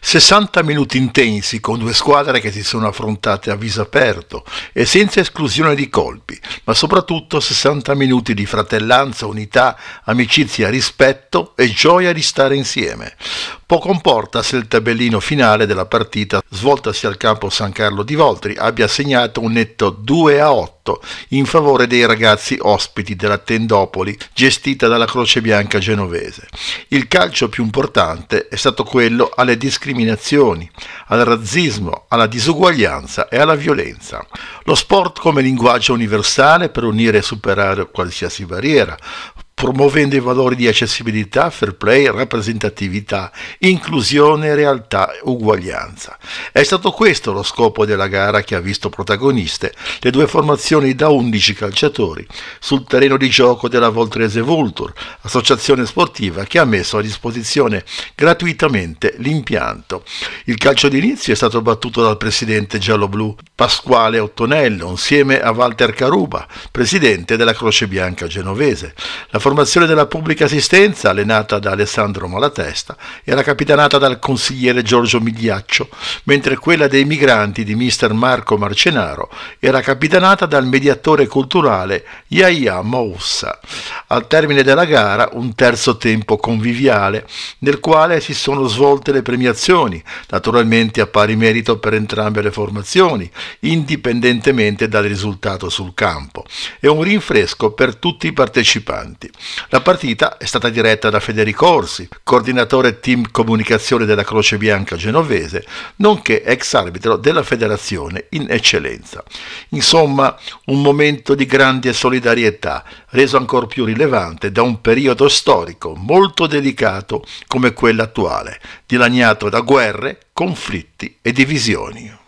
60 eh, eh. minuti intensi con due squadre che si sono affrontate a viso aperto e senza esclusione di colpi, ma soprattutto 60 minuti di fratellanza, unità, amicizia, rispetto e gioia di stare insieme. Poco importa se il tabellino finale della partita svoltasi al campo San Carlo di Voltri abbia segnato un netto 2 a 8 in favore dei ragazzi ospiti della Tendopoli gestita dalla Croce Bianca genovese. Il calcio più importante è stato quello alle discriminazioni, al razzismo, alla disuguaglianza e alla violenza. Lo sport come linguaggio universale per unire e superare qualsiasi barriera, promuovendo i valori di accessibilità, fair play, rappresentatività, inclusione, realtà, uguaglianza. È stato questo lo scopo della gara che ha visto protagoniste le due formazioni da 11 calciatori sul terreno di gioco della Voltrese Vultur, associazione sportiva che ha messo a disposizione gratuitamente l'impianto. Il calcio d'inizio è stato battuto dal presidente gialloblu Pasquale Ottonello insieme a Walter Caruba, presidente della Croce Bianca genovese. La formazione della pubblica assistenza, allenata da Alessandro Malatesta, era capitanata dal consigliere Giorgio Migliaccio, mentre quella dei migranti di mister Marco Marcenaro era capitanata dal mediatore culturale Yahya Moussa. Al termine della gara, un terzo tempo conviviale, nel quale si sono svolte le premiazioni, naturalmente a pari merito per entrambe le formazioni, indipendentemente dal risultato sul campo, e un rinfresco per tutti i partecipanti. La partita è stata diretta da Federico Orsi, coordinatore team comunicazione della Croce Bianca genovese, nonché ex arbitro della federazione in eccellenza. Insomma, un momento di grande solidarietà, reso ancora più rilevante da un periodo storico molto delicato come quello attuale, dilaniato da guerre, conflitti e divisioni.